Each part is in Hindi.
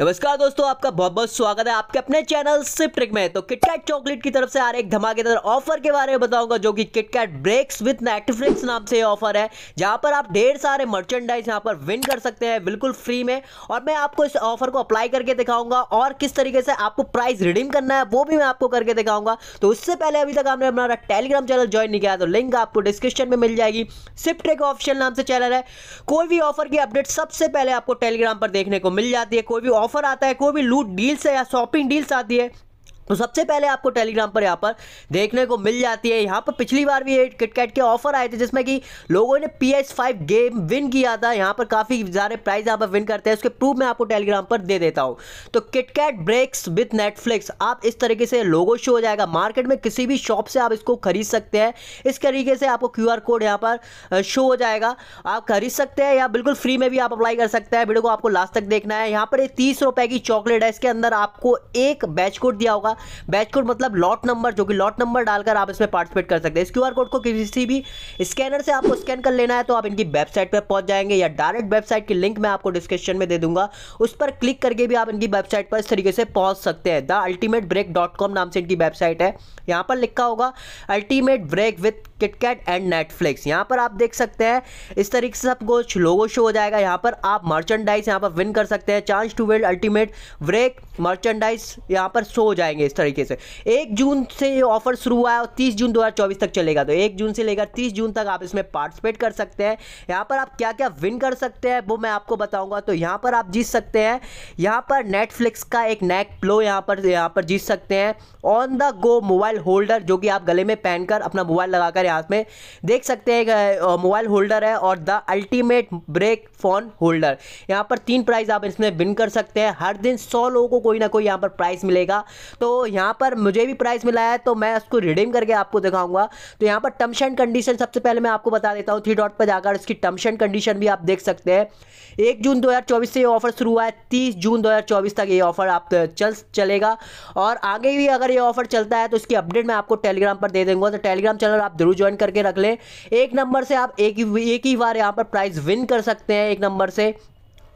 नमस्कार दोस्तों आपका बहुत बहुत स्वागत है आपके अपने चैनल सिप ट्रिक में तो किटकैट चॉकलेट की तरफ से आ रहे एक धमाकेदार ऑफर के बारे में बताऊंगा जो कि किटकैट ब्रेक्स विद नेटफ्लिक्स नाम से ऑफर है जहां पर आप ढेर सारे मर्चेंडाइज यहां पर विन कर सकते हैं बिल्कुल फ्री में और मैं आपको इस ऑफर को अप्लाई करके दिखाऊंगा और किस तरीके से आपको प्राइस रिडीम करना है वो भी मैं आपको करके दिखाऊंगा तो उससे पहले अभी तक आपने हमारा टेलीग्राम चैनल ज्वाइन नहीं किया तो लिंक आपको डिस्क्रिप्शन में मिल जाएगी सिप ट्रिक ऑप्शन नाम से चैनल है कोई भी ऑफर की अपडेट सबसे पहले आपको टेलीग्राम पर देखने को मिल जाती है कोई भी ऑफर आता है कोई भी लूट डील्स है या शॉपिंग डील्स आती है तो सबसे पहले आपको टेलीग्राम पर यहाँ पर देखने को मिल जाती है यहाँ पर पिछली बार भी किटकैट के ऑफर आए थे जिसमें कि लोगों ने P S five game win किया था यहाँ पर काफ़ी सारे प्राइज यहाँ पर विन करते हैं उसके प्रूफ मैं आपको टेलीग्राम पर दे देता हूँ तो किटकैट ब्रेक्स विथ नेटफ्लिक्स आप इस तरीके से लोगो शो हो जाएगा मार्केट में किसी भी शॉप से आप इसको खरीद सकते हैं इस तरीके से आपको क्यू कोड यहाँ पर शो हो जाएगा आप खरीद सकते हैं या बिल्कुल फ्री में भी आप अप्लाई कर सकते हैं वीडियो को आपको लास्ट तक देखना है यहाँ पर तीस की चॉकलेट है इसके अंदर आपको एक बैच कोड दिया होगा होगा बैच कोड मतलब लॉट नंबर जो कि लॉट नंबर डालकर आप इसमें पार्टिसिपेट कर सकते हैं इस क्यू कोड को किसी भी स्कैनर से आपको स्कैन कर लेना है तो आप इनकी वेबसाइट पर पहुंच जाएंगे या डायरेक्ट वेबसाइट की लिंक मैं आपको डिस्क्रिप्शन में दे दूंगा उस पर क्लिक करके भी आप इनकी वेबसाइट पर इस तरीके से पहुंच सकते हैं the ultimate break dot com नाम से इनकी वेबसाइट है यहां पर लिखा होगा ultimate break with KitKat and Netflix यहां पर आप देख सकते हैं इस तरीके से आपको लोगो शो हो जाएगा यहां पर आप मर्चेंडाइज यहां पर विन कर सकते हैं chance to weld ultimate break merchandise यहां पर शो हो जाएंगे करेंगे इस तरीके से एक जून से ये ऑफर शुरू हुआ है और तीस जून 2024 तक चलेगा तो एक जून से लेकर तीस जून तक आप इसमें पार्टिसिपेट कर सकते हैं यहाँ पर आप क्या क्या विन कर सकते हैं वो मैं आपको बताऊँगा तो यहाँ पर आप जीत सकते हैं यहाँ पर नेटफ्लिक्स का एक नेक प्लो यहाँ पर यहाँ पर जीत सकते हैं on the go mobile holder जो कि आप गले में पहनकर अपना मोबाइल लगाकर यहाँ में देख सकते हैं मोबाइल होल्डर है और the ultimate break phone holder यहाँ पर तीन प्राइज आप इसमें विन कर सकते हैं हर दिन सौ लोगों को कोई ना कोई यहाँ पर प्राइज मिलेगा तो यहाँ पर मुझे भी प्राइस मिला है तो मैं उसको रिडीम करके आपको दिखाऊंगा तो यहाँ पर टर्म्स एंड कंडीशन सबसे पहले मैं आपको बता देता हूँ थ्री डॉट पर जाकर इसकी टर्म्स एंड कंडीशन भी आप देख सकते हैं एक जून 2024 से ये ऑफर शुरू हुआ है तीस जून 2024 तक ये ऑफर आप चल चलेगा और आगे भी अगर ये ऑफर चलता है तो इसकी अपडेट मैं आपको टेलीग्राम पर दे दूंगा तो टेलीग्राम चैनल आप जरूर ज्वाइन करके रख लें एक नंबर से आप एक ही एक ही बार यहाँ पर प्राइज़ विन कर सकते हैं एक नंबर से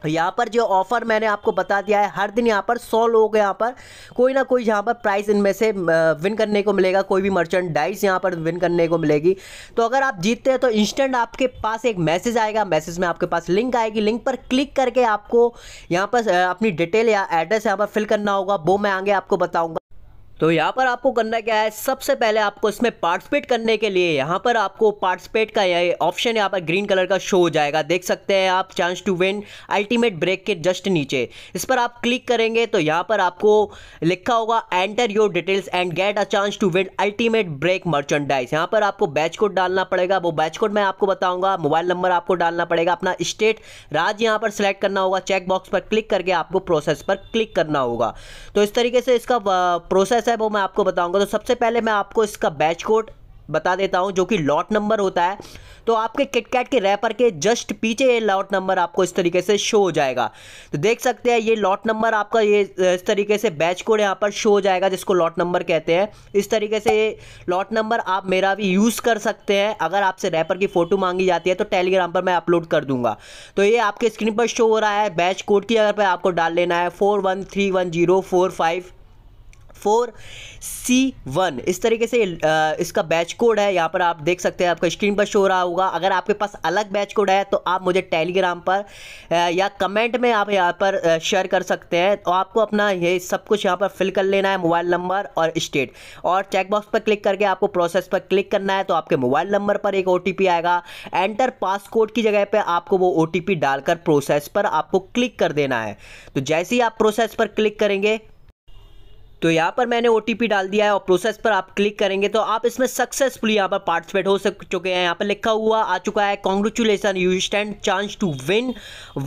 यहाँ पर जो ऑफ़र मैंने आपको बता दिया है हर दिन यहाँ पर सौ लोग यहाँ पर कोई ना कोई यहाँ पर प्राइस इनमें से विन करने को मिलेगा कोई भी मर्चेंडाइज यहाँ पर विन करने को मिलेगी तो अगर आप जीतते हैं तो इंस्टेंट आपके पास एक मैसेज आएगा मैसेज में आपके पास लिंक आएगी लिंक पर क्लिक करके आपको यहाँ पर अपनी डिटेल या एड्रेस यहाँ पर फिल करना होगा वो मैं आगे आपको बताऊँगा तो यहाँ पर आपको करना क्या है सबसे पहले आपको इसमें पार्टिसिपेट करने के लिए यहाँ पर आपको पार्टिसिपेट का यह ऑप्शन यहाँ पर ग्रीन कलर का शो हो जाएगा देख सकते हैं आप chance to win ultimate break के जस्ट नीचे इस पर आप क्लिक करेंगे तो यहाँ पर आपको लिखा होगा enter your details and get a chance to win ultimate break merchandise यहाँ पर आपको बैच कोड डालना पड़ेगा वो बैच कोड मैं आपको बताऊँगा मोबाइल नंबर आपको डालना पड़ेगा अपना स्टेट राज्य यहाँ पर सिलेक्ट करना होगा चेकबॉक्स पर क्लिक करके आपको प्रोसेस पर क्लिक करना होगा तो इस तरीके से इसका प्रोसेस uh, कैसा है वो मैं आपको बताऊंगा तो सबसे पहले मैं आपको इसका बैच कोड बता देता हूं जो कि लॉट नंबर होता है तो आपके किटकैट के रैपर के जस्ट पीछे ये लॉट नंबर आपको इस तरीके से शो हो जाएगा तो देख सकते हैं ये लॉट नंबर आपका ये इस तरीके से बैच कोड यहाँ पर शो हो जाएगा जिसको लॉट नंबर कहते हैं इस तरीके से ये लॉट नंबर आप मेरा भी यूज़ कर सकते हैं अगर आपसे रैपर की फ़ोटो मांगी जाती है तो टेलीग्राम पर मैं अपलोड कर दूंगा तो ये आपके स्क्रीन पर शो हो रहा है बैच कोड की अगर पर आपको डाल लेना है four one three one zero four five four C one इस तरीके से इसका बैच कोड है यहाँ पर आप देख सकते हैं आपका स्क्रीन पर शो रहा होगा अगर आपके पास अलग बैच कोड है तो आप मुझे टेलीग्राम पर या कमेंट में आप यहाँ पर शेयर कर सकते हैं तो आपको अपना ये सब कुछ यहाँ पर फिल कर लेना है मोबाइल नंबर और स्टेट और चेकबॉक्स पर क्लिक करके आपको प्रोसेस पर क्लिक करना है तो आपके मोबाइल नंबर पर एक ओ आएगा एंटर पास कोड की जगह पर आपको वो ओ डालकर प्रोसेस पर आपको क्लिक कर देना है तो जैसे ही आप प्रोसेस पर क्लिक करेंगे तो यहाँ पर मैंने ओ डाल दिया है और प्रोसेस पर आप क्लिक करेंगे तो आप इसमें सक्सेसफुली यहाँ पर पार्टिसिपेट हो सक चुके हैं यहाँ पर लिखा हुआ आ चुका है congratulation you stand chance to win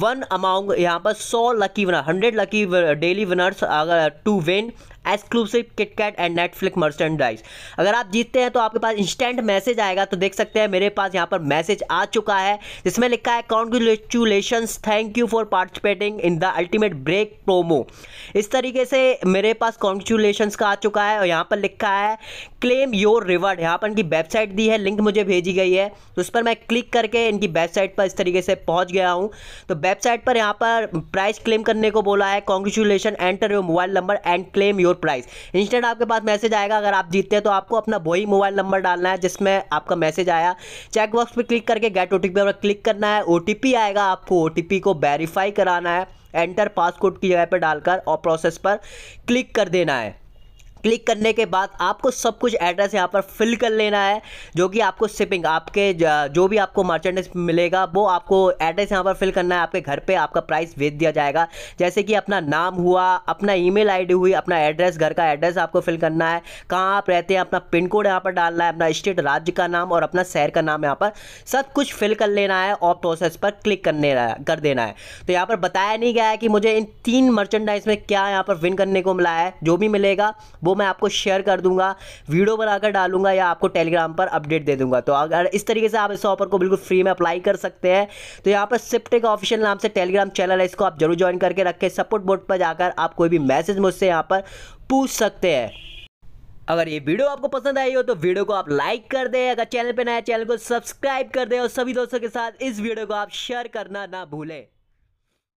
one amount यहाँ पर सौ lucky winner hundred lucky daily winners अगर to win exclusive KitKat and Netflix डाइज अगर आप जीतते हैं तो आपके पास इंस्टेंट मैसेज आएगा तो देख सकते हैं मेरे पास यहाँ पर मैसेज आ चुका है जिसमें लिखा है congratulation thank you for participating in the ultimate break promo इस तरीके से मेरे पास कॉन्ग्रेचुलेशन का आ चुका है और यहाँ पर लिखा है क्लेम योर रिवर्ड यहाँ पर इनकी वेबसाइट दी है लिंक मुझे भेजी गई है तो उस पर मैं क्लिक करके इनकी वेबसाइट पर इस तरीके से पहुँच गया हूँ तो वेबसाइट पर यहाँ पर प्राइस क्लेम करने को बोला है congratulation enter your mobile number and claim your your prize instant आपके पास मैसेज आएगा अगर आप जीतते हैं तो आपको अपना वही मोबाइल नंबर डालना है जिसमें आपका मैसेज आया चेकबॉक्स पर क्लिक करके गेट ओ टी पर क्लिक करना है ओ आएगा आपको ओ को वेरीफाई कराना है एंटर पासकोड की जगह पर डालकर और प्रोसेस पर क्लिक कर देना है क्लिक करने के बाद आपको सब कुछ एड्रेस यहाँ पर फिल कर लेना है जो कि आपको शिपिंग आपके जो भी आपको मर्चेंडाइज मिलेगा वो आपको एड्रेस यहाँ पर फिल करना है आपके घर पे आपका प्राइस भेज दिया जाएगा जैसे कि अपना नाम हुआ अपना ईमेल आईडी हुई अपना एड्रेस घर का एड्रेस आपको फिल करना है कहाँ आप रहते हैं अपना पिन कोड यहाँ पर डालना है अपना स्टेट राज्य का नाम और अपना शहर का नाम यहाँ पर सब कुछ फिल कर लेना है और प्रोसेस पर क्लिक करने कर देना है तो यहाँ पर बताया नहीं गया है कि मुझे इन तीन मर्चेंडाइज में क्या यहाँ पर विन करने को मिला है जो भी मिलेगा वो वो मैं आपको शेयर कर दूंगा वीडियो बनाकर डालूंगा या आपको टेलीग्राम पर अपडेट दे दूंगा तो अगर इस तरीके से आप इस ऑफर को बिल्कुल फ्री में अप्लाई कर सकते हैं तो यहाँ पर सिप्टेक ऑफिशियल नाम से टेलीग्राम चैनल है इसको आप जरूर ज्वाइन करके रखें सपोर्ट बोर्ड पर जाकर आप कोई भी मैसेज मुझसे यहाँ पर पूछ सकते हैं अगर ये वीडियो आपको पसंद आई हो तो वीडियो को आप लाइक कर दें अगर चैनल पर नया चैनल को सब्सक्राइब कर दें और सभी दोस्तों के साथ इस वीडियो को आप शेयर करना ना भूलें